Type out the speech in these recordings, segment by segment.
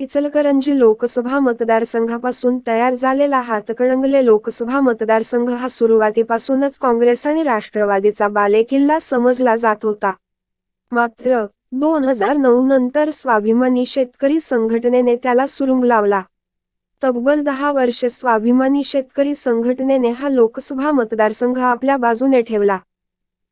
इचलकरंजी लोकसभा मतदारसंघापासून तयार झालेला हातकणंगले लोकसभा मतदारसंघ हा सुरुवातीपासूनच काँग्रेस आणि राष्ट्रवादीचा बालेकिल्ला समजला जात होता मात्र दोन हजार नऊ नंतर स्वाभिमानी शेतकरी संघटनेने त्याला सुरुंग लावला तब्बल दहा वर्षे स्वाभिमानी शेतकरी संघटनेने हा लोकसभा मतदारसंघ आपल्या बाजूने ठेवला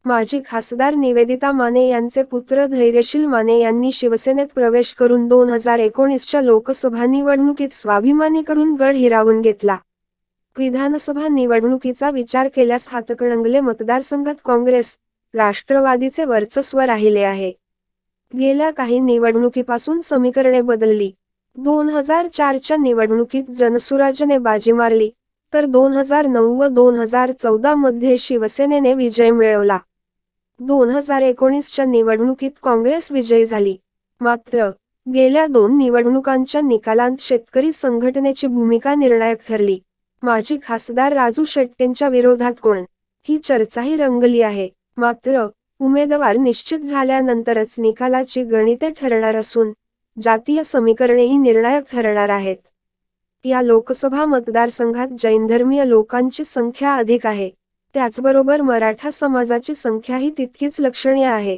माजी खासदार निवेदिता माने यांचे पुत्र धैर्यशील माने यांनी शिवसेनेत प्रवेश करून दोन हजार एकोणीसच्या लोकसभा निवडणुकीत स्वाभिमानीकडून गड हिरावून घेतला विधानसभा निवडणुकीचा विचार केल्यास हातकणंगले मतदारसंघात काँग्रेस राष्ट्रवादीचे वर्चस्व राहिले आहे गेल्या काही निवडणुकीपासून समीकरणे बदलली दोन हजार चारच्या निवडणुकीत जनसुराजने बाजी मारली तर दोन हजार नऊ व दोन हजार चौदा मध्ये शिवसेनेने विजय मिळवला दोन हजार एकोणीसच्या निवडणुकीत काँग्रेस विजयी झाली मात्र गेल्या दोन निवडणुकांच्या निकालांत शेतकरी संघटनेची भूमिका निर्णायक ठरली माजी खासदार राजू शेट्टींच्या विरोधात कोण ही चर्चाही रंगली आहे मात्र उमेदवार निश्चित झाल्यानंतरच निकालाची गणिते ठरणार असून जातीय समीकरणेही निर्णायक ठरणार आहेत या लोकसभा मतदारसंघात धर्मीय लोकांची संख्या अधिक आहे त्याचबरोबर मराठा समाजाची संख्याही तितकीच लक्षणीय आहे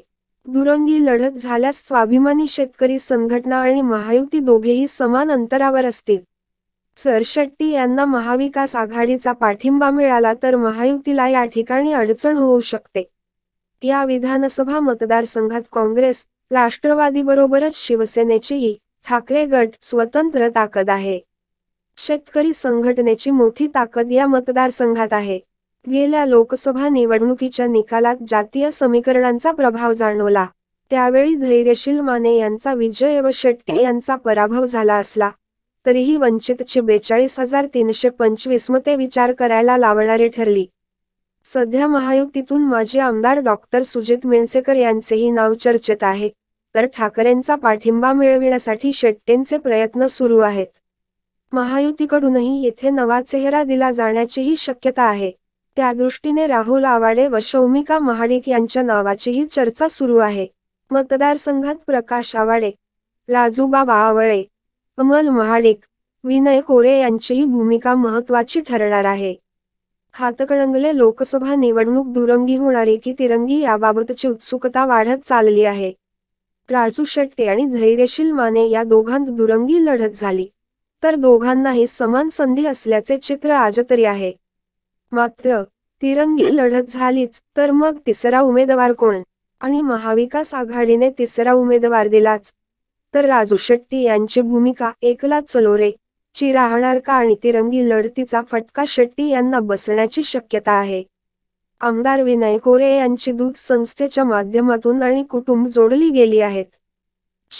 दुरंगी लढत झाल्यास स्वाभिमानी शेतकरी संघटना आणि महायुती दोघेही समान अंतरावर असतील सरशेट्टी यांना महाविकास आघाडीचा पाठिंबा मिळाला तर महायुतीला या ठिकाणी अडचण होऊ शकते या विधानसभा मतदारसंघात काँग्रेस राष्ट्रवादी बरोबरच शिवसेनेचीही ठाकरे गट स्वतंत्र ताकद आहे शेतकरी संघटनेची मोठी ताकद या मतदारसंघात आहे गेल्या लोकसभा निवडणुकीच्या निकालात जातीय समीकरणांचा प्रभाव जाणवला त्यावेळी धैर्यशील माने यांचा विजय व शेट्टे यांचा पराभव झाला असला तरीही वंचितचे बेचाळीस हजार तीनशे पंचवीस मते विचार करायला लावणारे ठरली सध्या महायुतीतून माजी आमदार डॉक्टर सुजित मिणसेकर यांचेही नाव चर्चेत आहे तर ठाकरेंचा पाठिंबा मिळविण्यासाठी शेट्टेंचे प्रयत्न सुरू आहेत महायुतीकडूनही येथे नवा चेहरा दिला जाण्याचीही शक्यता आहे त्यादृष्टीने राहुल आवाडे व शौमिका महाडिक यांच्या नावाचीही चर्चा सुरू आहे मतदारसंघात प्रकाश आवाडे राजूबाबा आवळे अमल महाडिक विनय कोरे यांचीही भूमिका महत्वाची ठरणार आहे हातकणंगले लोकसभा निवडणूक दुरंगी होणारी की तिरंगी याबाबतची उत्सुकता वाढत चालली आहे राजू शेट्टे आणि धैर्यशील माने या दोघांत दुरंगी लढत झाली तर दोघांनाही समान संधी असल्याचे चित्र आज तरी आहे मात्र तिरंगी लढत झालीच तर मग तिसरा उमेदवार कोण आणि महाविकास आघाडीने तिसरा उमेदवार दिलाच तर राजू शेट्टी यांची भूमिका एकला चलोरे ची राहणार का आणि तिरंगी लढतीचा फटका शेट्टी यांना बसण्याची शक्यता आहे आमदार विनय कोरे यांची दूध संस्थेच्या माध्यमातून आणि कुटुंब जोडली गेली आहेत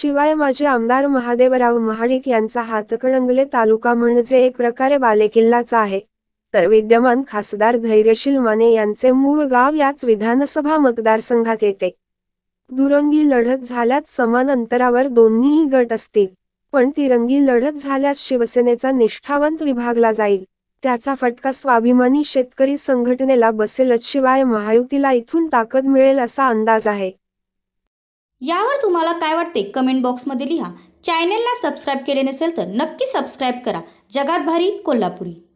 शिवाय माझे आमदार महादेवराव महाडिक यांचा हातकणंगले तालुका म्हणजे एक प्रकारे बालेकिल्लाचा आहे तर विद्यमान खासदार धैर्यशील माने यांचे मूळ गाव याच विधानसभा मतदारसंघात येते दुरंगी लढत झाल्यात समान अंतरावर दोन्हीही गट असतील पण तिरंगी लढत झाल्यास शिवसेनेचा निष्ठावंत विभागला जाईल त्याचा फटका स्वाभिमानी शेतकरी संघटनेला बसेलच शिवाय महायुतीला इथून ताकद मिळेल असा अंदाज आहे यावर तुम्हाला काय वाटते कमेंट बॉक्समध्ये लिहा चॅनेलला सबस्क्राईब केले नसेल तर नक्की सबस्क्राईब करा जगात भारी कोल्हापुरी